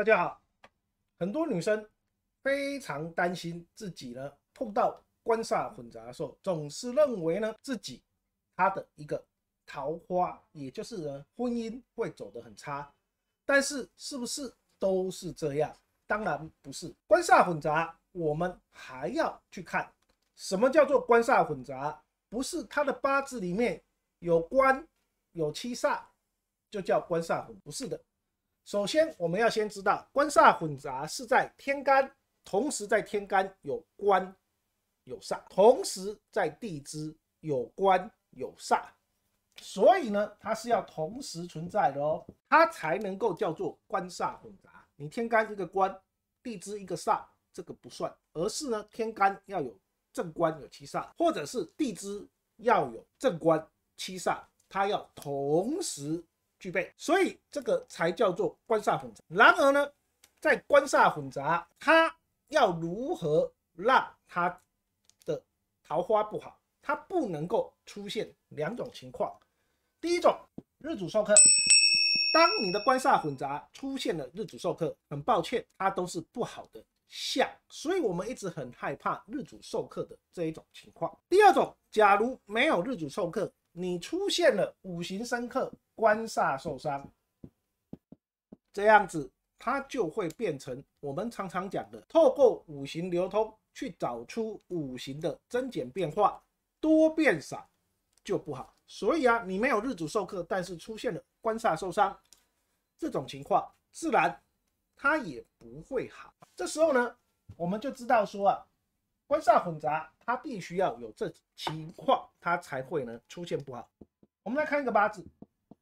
大家好，很多女生非常担心自己呢碰到官煞混杂的时候，总是认为呢自己他的一个桃花，也就是呢婚姻会走得很差。但是是不是都是这样？当然不是。官煞混杂，我们还要去看什么叫做官煞混杂？不是他的八字里面有官有七煞，就叫官煞混，不是的。首先，我们要先知道官煞混杂是在天干，同时在天干有官有煞，同时在地支有官有煞，所以呢，它是要同时存在的哦，它才能够叫做官煞混杂。你天干一个官，地支一个煞，这个不算，而是呢，天干要有正官有七煞，或者是地支要有正官七煞，它要同时。具备，所以这个才叫做官煞混杂。然而呢，在官煞混杂，它要如何让它的桃花不好？它不能够出现两种情况。第一种，日主受克，当你的官煞混杂出现了日主受克，很抱歉，它都是不好的相。所以我们一直很害怕日主受克的这一种情况。第二种，假如没有日主受克，你出现了五行生克。官煞受伤，这样子它就会变成我们常常讲的，透过五行流通去找出五行的增减变化，多变少就不好。所以啊，你没有日主受克，但是出现了官煞受伤这种情况，自然它也不会好。这时候呢，我们就知道说啊，官煞混杂，它必须要有这情况，它才会呢出现不好。我们来看一个八字。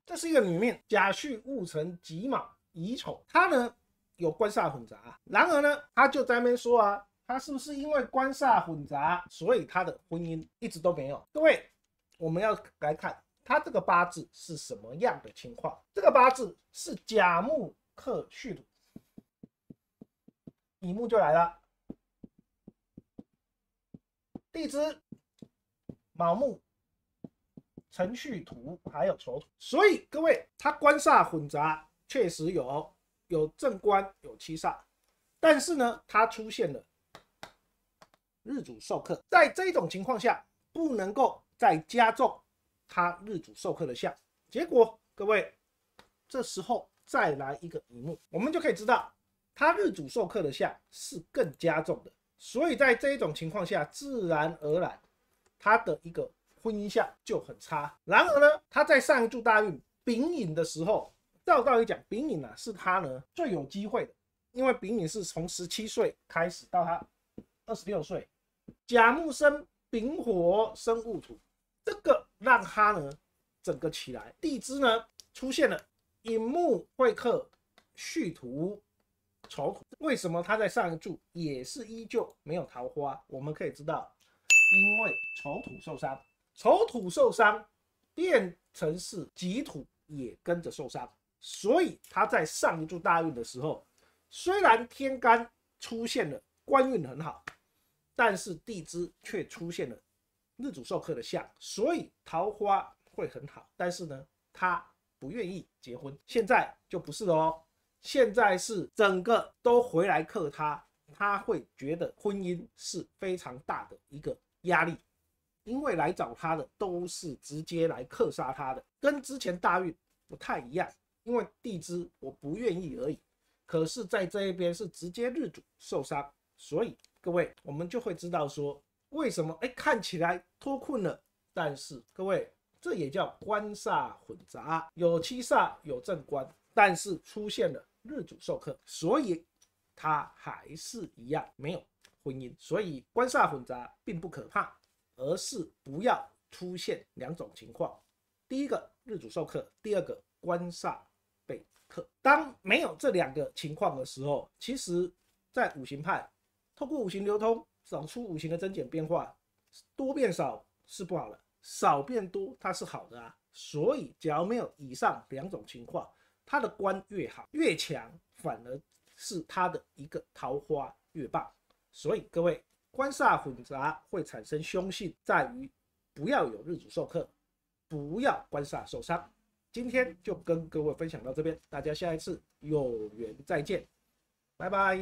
这是一个女命，甲戌、戊辰、己卯、乙丑，她呢有官煞混杂。然而呢，他就在那边说啊，他是不是因为官煞混杂，所以他的婚姻一直都没有？各位，我们要来看他这个八字是什么样的情况。这个八字是甲木克戌土，乙木就来了，地支卯木。程序图还有丑徒。所以各位，它官煞混杂，确实有有正官有七煞，但是呢，它出现了日主授课，在这种情况下，不能够再加重它日主授课的相。结果，各位这时候再来一个乙木，我们就可以知道，他日主授课的相是更加重的。所以在这种情况下，自然而然，它的一个。婚姻相就很差，然而呢，他在上一柱大运丙寅的时候，赵道理讲丙寅呢是他呢最有机会的，因为丙寅是从十七岁开始到他二十六岁，甲木生丙火生戊土，这个让他呢整个起来。地支呢出现了寅木会克戌土丑土，为什么他在上一柱也是依旧没有桃花？我们可以知道，因为丑土受伤。丑土受伤，变成是己土也跟着受伤，所以他在上一柱大运的时候，虽然天干出现了官运很好，但是地支却出现了日主受克的相，所以桃花会很好，但是呢，他不愿意结婚。现在就不是了哦，现在是整个都回来克他，他会觉得婚姻是非常大的一个压力。因为来找他的都是直接来克杀他的，跟之前大运不太一样，因为地支我不愿意而已。可是，在这一边是直接日主受伤，所以各位我们就会知道说，为什么哎看起来脱困了，但是各位这也叫官煞混杂，有七煞有正官，但是出现了日主受克，所以他还是一样没有婚姻，所以官煞混杂并不可怕。而是不要出现两种情况：第一个日主受克，第二个官煞被克。当没有这两个情况的时候，其实在五行派，透过五行流通找出五行的增减变化，多变少是不好的，少变多它是好的啊。所以，只要没有以上两种情况，它的官越好越强，反而是它的一个桃花越棒。所以，各位。官煞混杂会产生凶性，在于不要有日主受克，不要官煞受伤。今天就跟各位分享到这边，大家下一次有缘再见，拜拜。